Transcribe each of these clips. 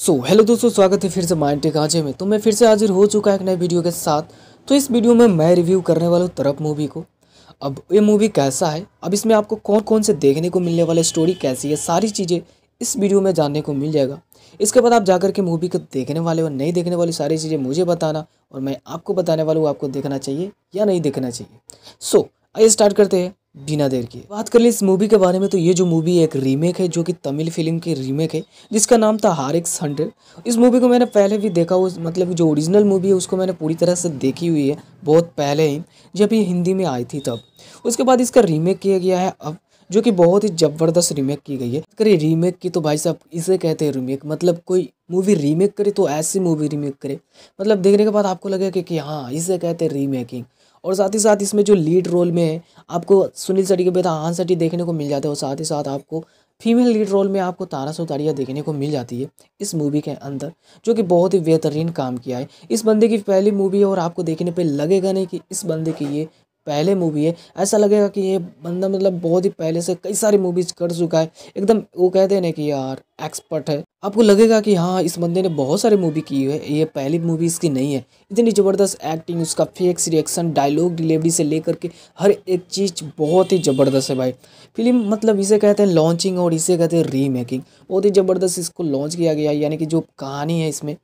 सो so, hello दोस्तों स्वागत है फिर से माइंड टेक आजे में तो मैं फिर से हाजिर हो चुका है एक नए वीडियो के साथ तो इस वीडियो में मैं रिव्यू करने वाला हूँ तरफ मूवी को अब ये मूवी कैसा है अब इसमें आपको कौन कौन से देखने को मिलने वाले स्टोरी कैसी है सारी चीज़ें इस वीडियो में जानने को मिल जाएगा इसके बाद आप जाकर के मूवी को देखने वाले और नहीं देखने वाली सारी चीज़ें मुझे बताना और मैं आपको बताने वाला हूँ आपको देखना चाहिए या नहीं देखना चाहिए सो so, आइए स्टार्ट करते हैं बिना देर के बात कर ली इस मूवी के बारे में तो ये जो मूवी एक रीमेक है जो कि तमिल फिल्म की रीमेक है जिसका नाम था हारिक्स हंड्रेड इस मूवी को मैंने पहले भी देखा उस मतलब जो ओरिजिनल मूवी है उसको मैंने पूरी तरह से देखी हुई है बहुत पहले ही जब ये हिंदी में आई थी तब उसके बाद इसका रीमेक किया गया है अब जो कि बहुत ही ज़बरदस्त रीमेक की गई है करिए रीमेक की तो भाई साहब इसे कहते हैं रीमेक मतलब कोई मूवी रीमेक करे तो ऐसी मूवी रीमेक करे मतलब देखने के बाद आपको लगेगा कि, कि हाँ इसे कहते हैं रीमेकिंग और साथ ही साथ इसमें जो लीड रोल में है आपको सुनील शेट्टी के बेटा आहान शेट्टी देखने को मिल जाते हैं और साथ ही साथ आपको फीमेल लीड रोल में आपको तारा सुतारिया देखने को मिल जाती है इस मूवी के अंदर जो कि बहुत ही बेहतरीन काम किया है इस बंदे की पहली मूवी है और आपको देखने पर लगेगा नहीं कि इस बंदे की ये पहले मूवी है ऐसा लगेगा कि ये बंदा मतलब बहुत ही पहले से कई सारी मूवीज कर चुका है एकदम वो कहते हैं ना कि यार एक्सपर्ट है आपको लगेगा कि हाँ इस बंदे ने बहुत सारे मूवी की है ये पहली मूवी इसकी नहीं है इतनी ज़बरदस्त एक्टिंग उसका फेक्स रिएक्शन डायलॉग डिलीवरी से लेकर के हर एक चीज़ बहुत ही ज़बरदस्त है भाई फिल्म मतलब इसे कहते हैं लॉन्चिंग और इसे कहते हैं रीमेकिंग बहुत ही ज़बरदस्त इसको लॉन्च किया गया यानी कि जो कहानी है इसमें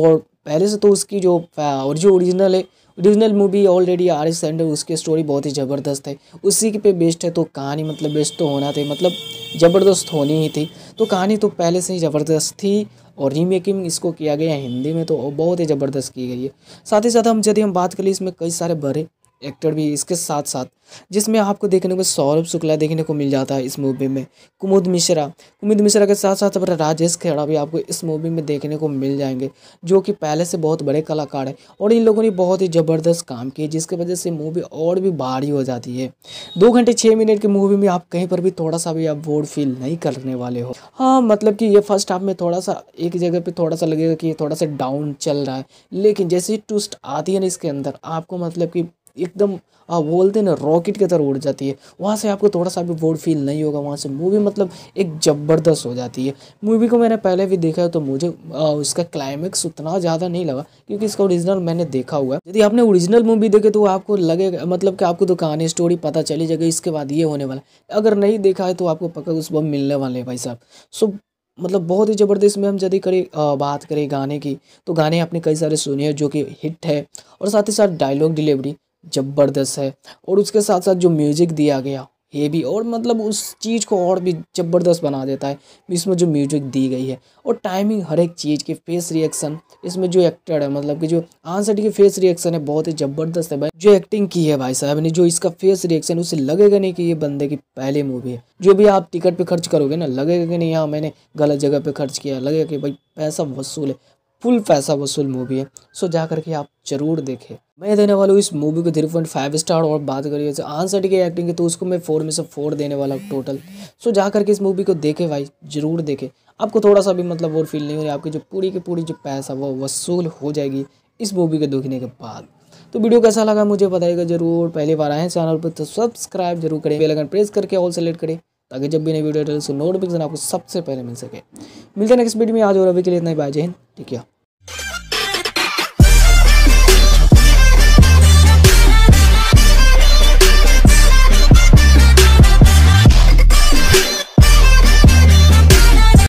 और पहले से तो उसकी जो और जो ओरिजिनल है original movie already R S and उसके स्टोरी बहुत ही ज़बरदस्त है उसी के पे बेस्ट है तो कहानी मतलब बेस्ट तो होना थे मतलब ज़बरदस्त होनी ही थी तो कहानी तो पहले से ही ज़बरदस्त थी और रीमेकिंग इसको किया गया हिंदी में तो बहुत ही ज़बरदस्त की गई है साथ ही साथ हम यदि हम बात करें इसमें कई सारे बड़े एक्टर भी इसके साथ साथ जिसमें आपको देखने को सौरभ शुक्ला देखने को मिल जाता है इस मूवी में कुमुद मिश्रा कुमुद मिश्रा के साथ साथ अपना राजेश खेड़ा भी आपको इस मूवी में देखने को मिल जाएंगे जो कि पहले से बहुत बड़े कलाकार हैं और इन लोगों ने बहुत ही ज़बरदस्त काम किए जिसकी वजह से मूवी और भी भारी हो जाती है दो घंटे छः मिनट की मूवी में आप कहीं पर भी थोड़ा सा भी आप बोर्ड फील नहीं करने वाले हो हाँ मतलब कि ये फर्स्ट हाफ में थोड़ा सा एक जगह पर थोड़ा सा लगेगा कि ये थोड़ा सा डाउन चल रहा है लेकिन जैसे ही ट्विस्ट आती है ना इसके अंदर आपको मतलब कि एकदम आप बोलते हैं ना रॉकेट की तरह उड़ जाती है वहाँ से आपको थोड़ा सा भी बोर्ड फील नहीं होगा वहाँ से मूवी मतलब एक ज़बरदस्त हो जाती है मूवी को मैंने पहले भी देखा है तो मुझे आ, उसका क्लाइमैक्स उतना ज़्यादा नहीं लगा क्योंकि इसका ओरिजिनल मैंने देखा हुआ है यदि आपने ओरिजिनल मूवी देखे तो आपको लगे मतलब कि आपको तो कहानी स्टोरी पता चली जाएगी इसके बाद ये होने वाला है अगर नहीं देखा है तो आपको पक्का उस बम मिलने वाले हैं भाई साहब सो मतलब बहुत ही ज़बरदस्त में हम यदि करें बात करें गाने की तो गाने आपने कई सारे सुने हैं जो कि हिट है और साथ ही साथ डायलॉग डिलीवरी ज़बरदस्त है और उसके साथ साथ जो म्यूज़िक दिया गया ये भी और मतलब उस चीज़ को और भी ज़बरदस्त बना देता है इसमें जो म्यूजिक दी गई है और टाइमिंग हर एक चीज़ की फेस रिएक्शन इसमें जो एक्टर है मतलब कि जो आंसर की फेस रिएक्शन है बहुत ही ज़बरदस्त है भाई जो एक्टिंग की है भाई साहब ने जो इसका फेस रिएक्शन उसे लगेगा नहीं कि ये बंदे की पहली मूवी है जो भी आप टिकट पर खर्च करोगे ना लगेगा कि नहीं हाँ मैंने गलत जगह पर खर्च किया लगेगा कि भाई पैसा वसूल है फुल पैसा वसूल मूवी है सो जा करके आप ज़रूर देखें मैं देने वाला हूँ इस मूवी को थ्री पॉइंट फाइव स्टार और बात करिए तो आंसर की एक्टिंग की तो उसको मैं फोर में से फोर देने वाला हूँ टोटल सो जा करके इस मूवी को देखे भाई ज़रूर देखे आपको थोड़ा सा भी मतलब और फील नहीं हो रहा आपकी जो पूरी की पूरी जो पैसा वो वसूल हो जाएगी इस मूवी को देखने के बाद तो वीडियो कैसा लगा मुझे बताएगा जरूर पहली बार आए चैनल पर तो सब्सक्राइब जरूर करें बेलाइकन प्रेस करके ऑल सेलेक्ट करें ताकि जब भी नई वीडियो डाले तो नोटिफिकेशन आपको सबसे पहले मिल सके मिलते हैं नेक्स्ट वीडियो में आज और अभी के लिए इतना ही बाय जय हिंद ठीक है